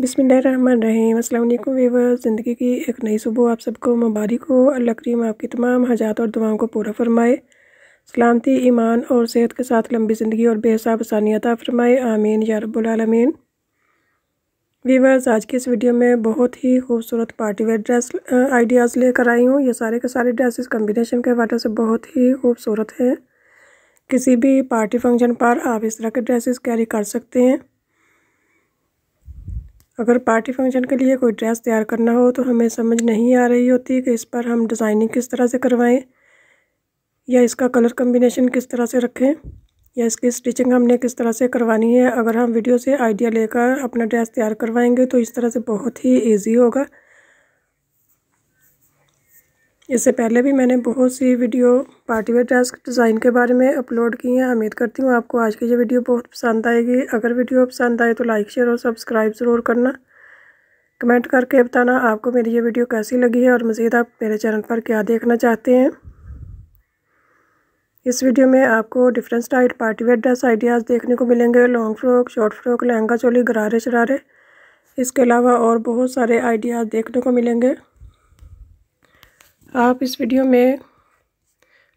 बिसमिल्लाम Weaver ज़िंदगी की एक नई सुबह आप सबको मुबारक हो अल्लाह करीम आपकी तमाम हजात और दुआओं को पूरा फरमाए सलामती ईमान और सेहत के साथ लंबी ज़िंदगी और बेहसाब आसानियता फरमाए आमीन या रबालमीन वीवर्स आज की इस वीडियो में बहुत ही खूबसूरत पार्टी वेयर ड्रेस आइडियाज़ लेकर आई हूँ ये सारे के सारे ड्रेसेस कम्बिनेशन के वाटर से बहुत ही खूबसूरत हैं किसी भी पार्टी फंक्शन पर आप इस तरह के ड्रेसेस कैरी कर सकते हैं अगर पार्टी फंक्शन के लिए कोई ड्रेस तैयार करना हो तो हमें समझ नहीं आ रही होती कि इस पर हम डिज़ाइनिंग किस तरह से करवाएं या इसका कलर कम्बिनेशन किस तरह से रखें या इसकी स्टिचिंग हमने किस तरह से करवानी है अगर हम वीडियो से आइडिया लेकर अपना ड्रेस तैयार करवाएंगे तो इस तरह से बहुत ही ईजी होगा इससे पहले भी मैंने बहुत सी वीडियो पार्टीवेयर ड्रेस डिज़ाइन के बारे में अपलोड की हैं उम्मीद करती हूँ आपको आज की ये वीडियो बहुत पसंद आएगी अगर वीडियो पसंद आए तो लाइक शेयर और सब्सक्राइब ज़रूर करना कमेंट करके बताना आपको मेरी ये वीडियो कैसी लगी है और मज़ीद आप मेरे चैनल पर क्या देखना चाहते हैं इस वीडियो में आपको different style partywear dress ideas देखने को मिलेंगे long frock short frock lehenga choli गरारे शरारे इसके अलावा और बहुत सारे आइडियाज़ देखने को मिलेंगे आप इस वीडियो में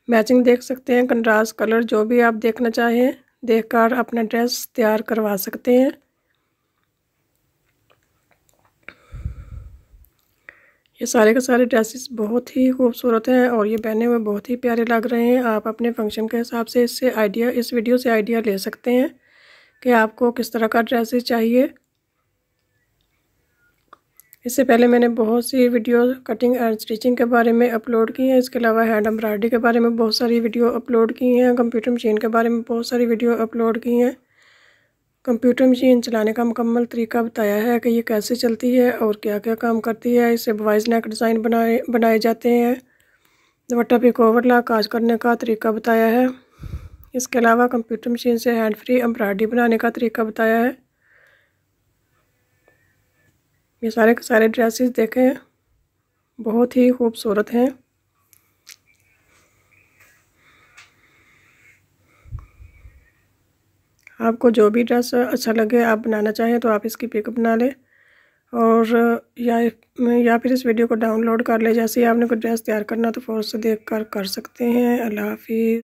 मैचिंग देख सकते हैं कंट्रास्ट कलर जो भी आप देखना चाहें देखकर अपना ड्रेस तैयार करवा सकते हैं ये सारे के सारे ड्रेसेस बहुत ही खूबसूरत हैं और ये पहने हुए बहुत ही प्यारे लग रहे हैं आप अपने फंक्शन के हिसाब से इससे आइडिया इस वीडियो से आइडिया ले सकते हैं कि आपको किस तरह का ड्रेसेस चाहिए इससे पहले मैंने बहुत सी वीडियो कटिंग एंड स्टिचिंग के बारे में अपलोड की हैं इसके अलावा हैंड एम्ब्रॉयडरी के बारे में बहुत सारी वीडियो अपलोड की हैं कंप्यूटर मशीन के बारे में बहुत सारी वीडियो अपलोड की हैं कंप्यूटर मशीन चलाने का मुकम्मल तरीका बताया है कि ये कैसे चलती है और क्या क्या काम करती है इससे बवाइज नेक डिज़ाइन बनाए बनाए जाते हैं दुपट्टा पिक ओवरला काज करने का तरीका बताया है इसके अलावा कंप्यूटर मशीन से हैंड फ्री एम्ब्रॉयडरी बनाने का तरीका बताया है ये सारे के सारे ड्रेसेस देखें बहुत ही खूबसूरत हैं आपको जो भी ड्रेस अच्छा लगे आप बनाना चाहें तो आप इसकी पिक बना लें और या या फिर इस वीडियो को डाउनलोड कर लें जैसे ही आपने कोई ड्रेस तैयार करना तो फोर से देख कर कर सकते हैं अल्लाह हाफिज़